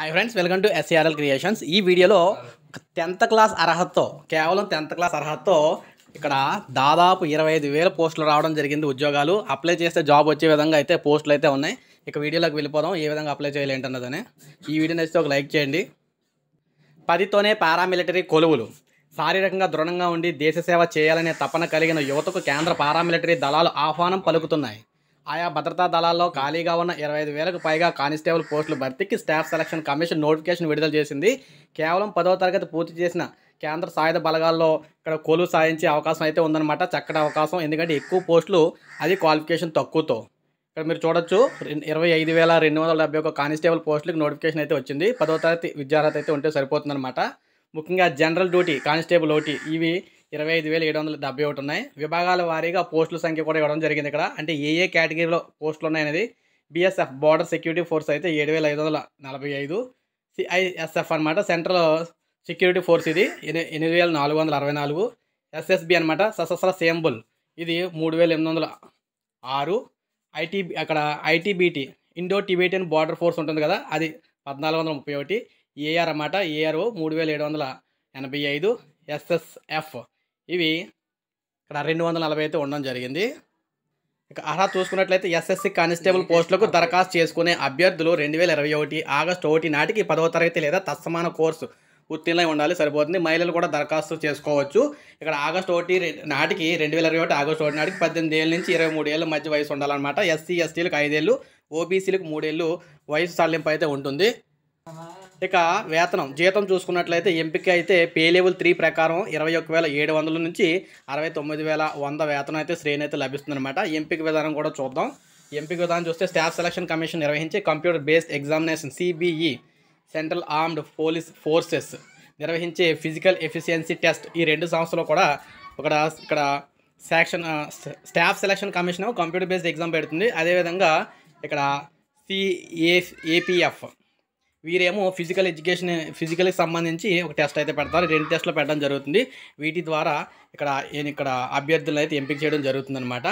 hi friends welcome to SARL creations ఈ వీడియోలో tenth class అర్హతతో కేవలం టెన్త్ క్లాస్ అర్హతతో ఇక్కడ దాదాపు ఇరవై ఐదు వేల పోస్టులు రావడం జరిగింది ఉద్యోగాలు అప్లై చేస్తే జాబ్ వచ్చే విధంగా అయితే పోస్టులు అయితే ఉన్నాయి ఇక వీడియోలోకి వెళ్ళిపోదాం ఏ విధంగా అప్లై చేయాలి ఏంటన్నదని ఈ వీడియో నచ్చితే ఒక లైక్ చేయండి పదితోనే పారామిలిటరీ కొలువులు శారీరకంగా దృఢంగా ఉండి దేశ సేవ చేయాలనే తపన కలిగిన యువతకు కేంద్ర పారామిలిటరీ దళాలు ఆహ్వానం పలుకుతున్నాయి ఆయా భద్రతా దళాల్లో ఖాళీగా ఉన్న ఇరవై ఐదు వేలకు పైగా కానిస్టేబుల్ పోస్టుల భర్తీకి స్టాఫ్ సెలక్షన్ కమిషన్ నోటిఫికేషన్ విడుదల చేసింది కేవలం పదవ తరగతి పూర్తి చేసిన కేంద్ర సాయుధ బలగాల్లో ఇక్కడ కోలు సాధించే అవకాశం అయితే ఉందన్నమాట చక్కటి అవకాశం ఎందుకంటే ఎక్కువ పోస్టులు అది క్వాలిఫికేషన్ తక్కువతో ఇక్కడ మీరు చూడొచ్చు ఇరవై ఐదు వేల రెండు వందల డెబ్బై ఒక కానిస్టేబుల్ పోస్టులకు నోటిఫికేషన్ అయితే వచ్చింది పదవ తరగతి విద్యార్హత అయితే ఉంటే సరిపోతుందన్నమాట ముఖ్యంగా జనరల్ డ్యూటీ కానిస్టేబుల్ ఒకటి ఇవి ఇరవై ఐదు వేల ఏడు వందల డెబ్బై ఒకటి ఉన్నాయి విభాగాల వారీగా పోస్టుల సంఖ్య కూడా ఇవ్వడం జరిగింది ఇక్కడ అంటే ఏ ఏ కేటగిరీలో పోస్టులు ఉన్నాయనేది బీఎస్ఎఫ్ బార్డర్ సెక్యూరిటీ ఫోర్స్ అయితే ఏడు వేల ఐదు వందల నలభై ఐదు సిఐఎస్ఎఫ్ అనమాట సెంట్రల్ సెక్యూరిటీ ఫోర్స్ ఇది ఎనిమిది వేల నాలుగు వందల అరవై నాలుగు ఎస్ఎస్బి అనమాట సశస్త్ర సేంబుల్ ఇది మూడు వేల ఎనిమిది వందల ఆరు ఐటీ అక్కడ ITBP Indo Tibetan border force ఉంటుంది కదా అది పద్నాలుగు వందల ముప్పై ఒకటి ఏఆర్ అన్నమాట ఏఆర్ఓ మూడు వేల ఏడు వందల ఎనభై ఐదు ఎస్ఎస్ఎఫ్ ఇవి ఇక్కడ రెండు వందల నలభై అయితే ఉండడం జరిగింది ఇక అర్హత చూసుకున్నట్లయితే ఎస్ఎస్సి కానిస్టేబుల్ పోస్టులకు దరఖాస్తు చేసుకునే అభ్యర్థులు రెండు వేల ఇరవై ఒకటి ఆగస్టు ఒకటి నాటికి పదవ తరగతి లేదా తత్సమాన కోర్సు ఉత్తీర్ణ ఉండాలి సరిపోతుంది మహిళలు కూడా దరఖాస్తు చేసుకోవచ్చు ఇక్కడ ఆగస్టు ఒకటి నాటికి రెండు వేల ఇరవై ఒకటి ఆగస్టు ఒకటి నాటికి పద్దెనిమిది ఏళ్ళ నుంచి ఇరవై మూడు ఏళ్ళ మధ్య వయసు ఉండాలన్నమాట ఎస్సీ ఎస్టీలకు ఐదేళ్ళు ఓబీసీలకు మూడేళ్ళు వయసు సడలింపు అయితే ఉంటుంది ఇక వేతనం జీతం చూసుకున్నట్లయితే ఎంపిక అయితే పే లెవెల్ త్రీ ప్రకారం ఇరవై ఒక్క వేల ఏడు వందల నుంచి అరవై తొమ్మిది వేల వంద వేతనం అయితే శ్రేణి అయితే లభిస్తుందన్నమాట ఎంపిక విధానం కూడా చూద్దాం ఎంపిక విధానం చూస్తే స్టాఫ్ సెలక్షన్ కమిషన్ నిర్వహించే computer based examination CBE central armed police forces నిర్వహించే ఫిజికల్ ఎఫిషియన్సీ టెస్ట్ ఈ రెండు సంస్థలు కూడా ఇక్కడ ఇక్కడ selection staff selection commission computer based exam పెడుతుంది అదేవిధంగా ఇక్కడ సిఏ ఏపీఎఫ్ వీరేమో ఫిజికల్ ఎడ్యుకేషన్ ఫిజికల్కి సంబంధించి ఒక టెస్ట్ అయితే పెడతారు రెండు టెస్ట్లు పెట్టడం జరుగుతుంది వీటి ద్వారా ఇక్కడ నేను ఇక్కడ అభ్యర్థులను అయితే ఎంపిక చేయడం జరుగుతుందనమాట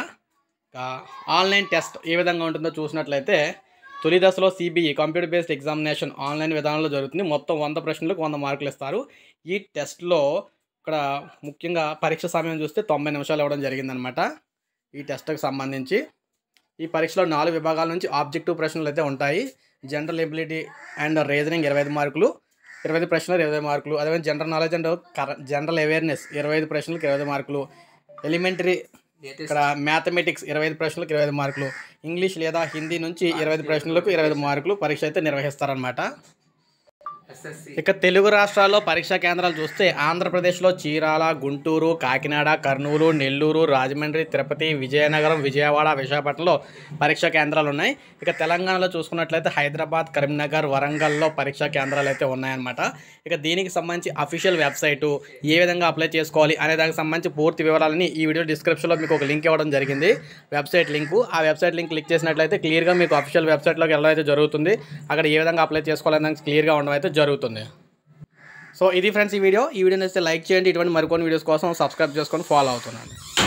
ఆన్లైన్ టెస్ట్ ఏ విధంగా ఉంటుందో చూసినట్లయితే తొలి దశలో CBE computer based examination online విధానంలో జరుగుతుంది మొత్తం వంద ప్రశ్నలకు వంద మార్కులు ఇస్తారు ఈ టెస్ట్లో ఇక్కడ ముఖ్యంగా పరీక్ష సమయం చూస్తే తొంభై నిమిషాలు ఇవ్వడం జరిగిందనమాట ఈ టెస్ట్కి సంబంధించి ఈ పరీక్షలో నాలుగు విభాగాల నుంచి ఆబ్జెక్టివ్ ప్రశ్నలు అయితే ఉంటాయి జనరల్ ఎబిలిటీ అండ్ రీజనింగ్ ఇరవై ఐదు మార్కులు ఇరవై ఐదు ప్రశ్నలు ఇరవై మార్కులు అదేవిధంగా general knowledge and general awareness ఇరవై ఐదు ప్రశ్నలకు ఇరవై మార్కులు ఎలిమెంటరీ ఇక్కడ మ్యాథమెటిక్స్ ఇరవై ప్రశ్నలకు ఇరవై మార్కులు ఇంగ్లీష్ లేదా హిందీ నుంచి ఇరవై ప్రశ్నలకు ఇరవై మార్కులు పరీక్ష అయితే నిర్వహిస్తారనమాట ఇక తెలుగు రాష్ట్రాల్లో పరీక్షా కేంద్రాలు చూస్తే ఆంధ్రప్రదేశ్లో చీరాల గుంటూరు కాకినాడ కర్నూలు నెల్లూరు రాజమండ్రి తిరుపతి విజయనగరం విజయవాడ విశాఖపట్నంలో పరీక్షా కేంద్రాలు ఉన్నాయి ఇక తెలంగాణలో చూసుకున్నట్లయితే హైదరాబాద్ కరీంనగర్ వరంగల్లో పరీక్షా కేంద్రాలు అయితే ఉన్నాయన్నమాట ఇక దీనికి సంబంధించి అఫీషియల్ వెబ్సైటు ఏ విధంగా అప్లై చేసుకోవాలి అనే దానికి సంబంధించి పూర్తి వివరాలని ఈ వీడియో డిస్క్రిప్షన్లో మీకు ఒక లింక్ ఇవ్వడం జరిగింది వెబ్సైట్ లింకు ఆ వెబ్సైట్ లింక్ క్లిక్ చేసినట్లయితే క్లియర్గా మీకు అఫీషియల్ వెబ్సైట్లోకి వెళ్ళడం అయితే జరుగుతుంది అక్కడ ఏ విధంగా అప్లై చేసుకోవాలని దానికి క్లియర్గా ఉండడం అయితే జరుగుతుంది సో ఇది ఫ్రెండ్స్ ఈ వీడియో ఈ వీడియో నచ్చితే లైక్ చేయండి ఇటువంటి మరికొన్ని వీడియోస్ కోసం సబ్స్క్రైబ్ చేసుకొని ఫాలో అవుతున్నాను